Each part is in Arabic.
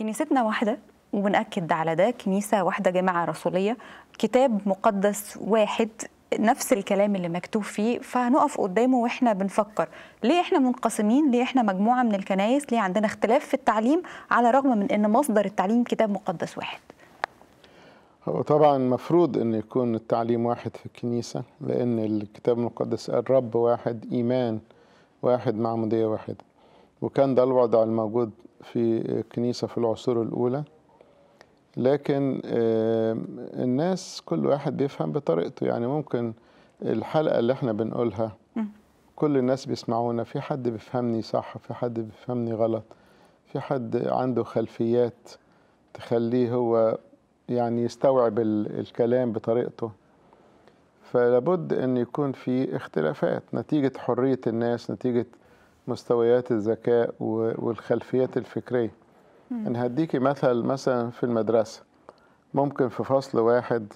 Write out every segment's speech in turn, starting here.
كنيستنا واحدة وبنأكد على ده كنيسة واحدة جماعة رسولية كتاب مقدس واحد نفس الكلام اللي مكتوب فيه فهنقف قدامه واحنا بنفكر ليه احنا منقسمين ليه احنا مجموعه من الكنايس ليه عندنا اختلاف في التعليم على الرغم من ان مصدر التعليم كتاب مقدس واحد هو طبعا مفروض ان يكون التعليم واحد في الكنيسه لان الكتاب المقدس قال رب واحد ايمان واحد معموديه واحده وكان ده الوضع الموجود في الكنيسة في العصور الأولى لكن الناس كل واحد بيفهم بطريقته يعني ممكن الحلقة اللي احنا بنقولها كل الناس بيسمعونا في حد بيفهمني صح في حد بيفهمني غلط في حد عنده خلفيات تخليه هو يعني يستوعب الكلام بطريقته فلابد ان يكون في اختلافات نتيجه حريه الناس نتيجه مستويات الذكاء والخلفيات الفكريه مم. انا هديكي مثل مثلا في المدرسه ممكن في فصل واحد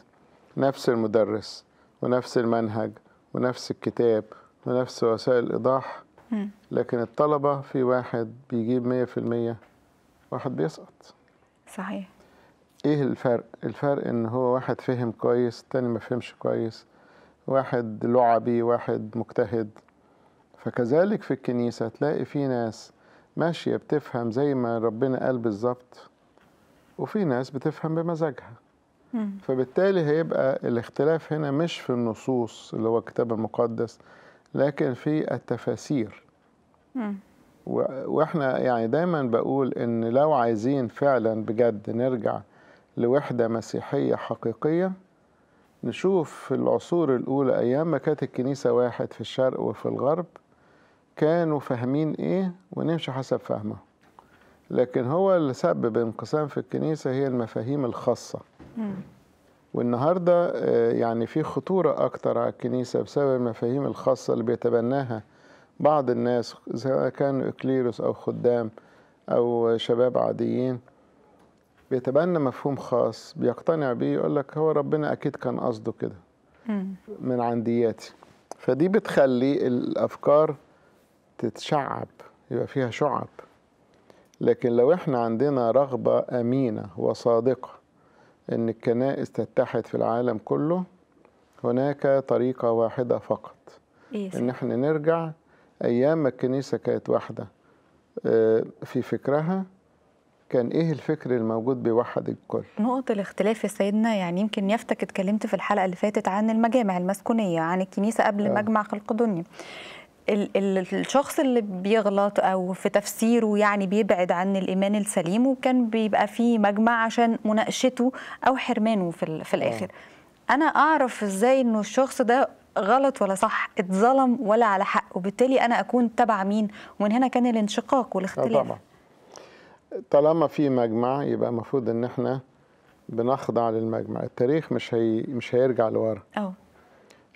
نفس المدرس ونفس المنهج ونفس الكتاب ونفس وسائل الايضاح لكن الطلبه في واحد بيجيب مية في المية واحد بيسقط صحيح ايه الفرق الفرق ان هو واحد فهم كويس التاني ما فهمش كويس واحد لعبي واحد مجتهد فكذلك في الكنيسة تلاقي في ناس ماشية بتفهم زي ما ربنا قال بالظبط وفي ناس بتفهم بمزاجها فبالتالي هيبقى الاختلاف هنا مش في النصوص اللي هو الكتاب المقدس لكن في التفاسير واحنا يعني دايما بقول ان لو عايزين فعلا بجد نرجع لوحدة مسيحية حقيقية نشوف في العصور الأولى أيام ما كانت الكنيسة واحد في الشرق وفي الغرب كانوا فاهمين ايه ونمشي حسب فهمه لكن هو اللي سبب انقسام في الكنيسة هي المفاهيم الخاصة والنهاردة آه، يعني في خطورة أكتر على الكنيسة بسبب المفاهيم الخاصة اللي بيتبناها بعض الناس سواء كانوا إكليروس أو خدام أو شباب عاديين بيتبنى مفهوم خاص بيقتنع بيه يقول لك هو ربنا أكيد كان قصده كده من عندياتي فدي بتخلي الأفكار تتشعب يبقى فيها شعب لكن لو احنا عندنا رغبة أمينة وصادقة إن الكنائس تتحد في العالم كله هناك طريقة واحدة فقط إيه إن احنا نرجع أيام ما الكنيسة كانت واحدة آه، في فكرها كان ايه الفكر الموجود بيوحد الكل نقطة الاختلاف يا سيدنا يعني يمكن يفتك اتكلمت في الحلقة اللي فاتت عن المجامع المسكونية عن الكنيسة قبل آه. مجمع خلق دنيا الشخص اللي بيغلط او في تفسيره يعني بيبعد عن الايمان السليم وكان بيبقى في مجمع عشان مناقشته او حرمانه في, في الاخر انا اعرف ازاي انه الشخص ده غلط ولا صح اتظلم ولا على حق وبالتالي انا اكون تبع مين ومن هنا كان الانشقاق والاختلاف طبعا طالما في مجمع يبقى المفروض ان احنا بنخضع للمجمع التاريخ مش هي مش هيرجع لورا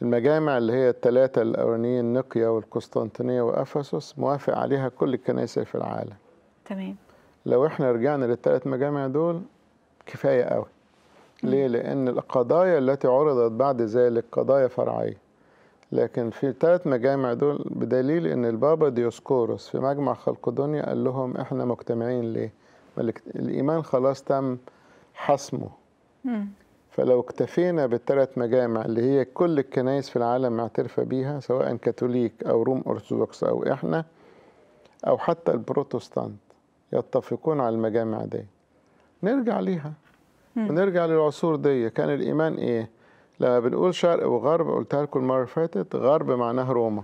المجامع اللي هي الثلاثة الأولانيين نقيا والقسطنطينية وأفسس موافق عليها كل الكنائس في العالم تمام لو احنا رجعنا للثلاث مجامع دول كفاية قوي ليه؟ لأن القضايا التي عرضت بعد ذلك قضايا فرعية لكن في ثلاث مجامع دول بدليل أن البابا ديوسكوروس في مجمع خلق الدنيا قال لهم احنا مجتمعين ليه؟ الإيمان خلاص تم حسمه فلو اكتفينا بالثلاث مجامع اللي هي كل الكنائس في العالم معترفة بيها سواء كاثوليك أو روم أرثوذكس أو إحنا أو حتى البروتستانت يتفقون على المجامع دي نرجع ليها ونرجع للعصور دي كان الإيمان إيه؟ لما بنقول شرق وغرب قلتها لكم المرة اللي فاتت غرب معناه روما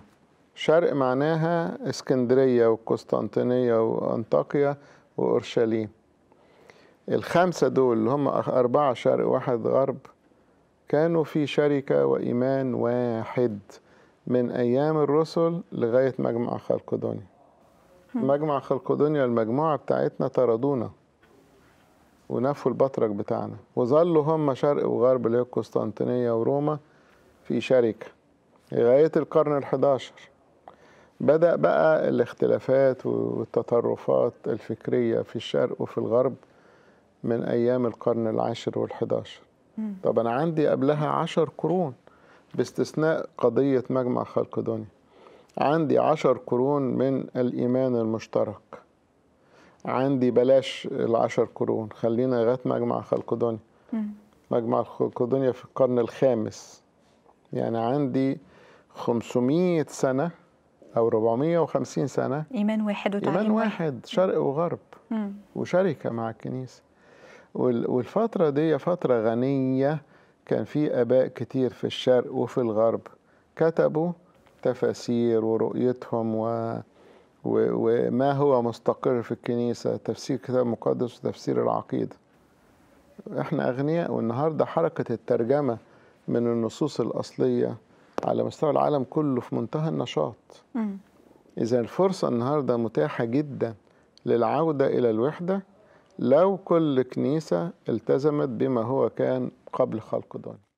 شرق معناها اسكندرية وقسطنطينية وأنطاكيا وأورشليم الخمسة دول اللي هم أربعة شرق واحد غرب كانوا في شركة وإيمان واحد من أيام الرسل لغاية مجمع خلقدونيا مجمع خلقدونيا المجموعة بتاعتنا طردونا ونفوا البطرك بتاعنا وظلوا هم شرق وغرب اللي هي القسطنطينية وروما في شركة لغاية القرن الحداشر بدأ بقى الاختلافات والتطرفات الفكرية في الشرق وفي الغرب من أيام القرن العاشر والحداشر طب أنا عندي قبلها عشر قرون باستثناء قضية مجمع خلقدوني عندي عشر قرون من الإيمان المشترك عندي بلاش العشر قرون خلينا لغاية مجمع خلقدوني مجمع خلقدونيا في القرن الخامس يعني عندي 500 سنة أو 450 سنة إيمان واحد وتعليم إيمان واحد شرق وغرب مم. وشركة مع الكنيسة والفترة دي فترة غنية كان في آباء كتير في الشرق وفي الغرب كتبوا تفاسير ورؤيتهم و... و... وما هو مستقر في الكنيسة تفسير كتاب مقدس وتفسير العقيدة احنا أغنياء والنهاردة حركة الترجمة من النصوص الأصلية على مستوى العالم كله في منتهى النشاط إذا الفرصة النهاردة متاحة جدا للعودة إلى الوحدة لو كل كنيسة التزمت بما هو كان قبل خلق الدنيا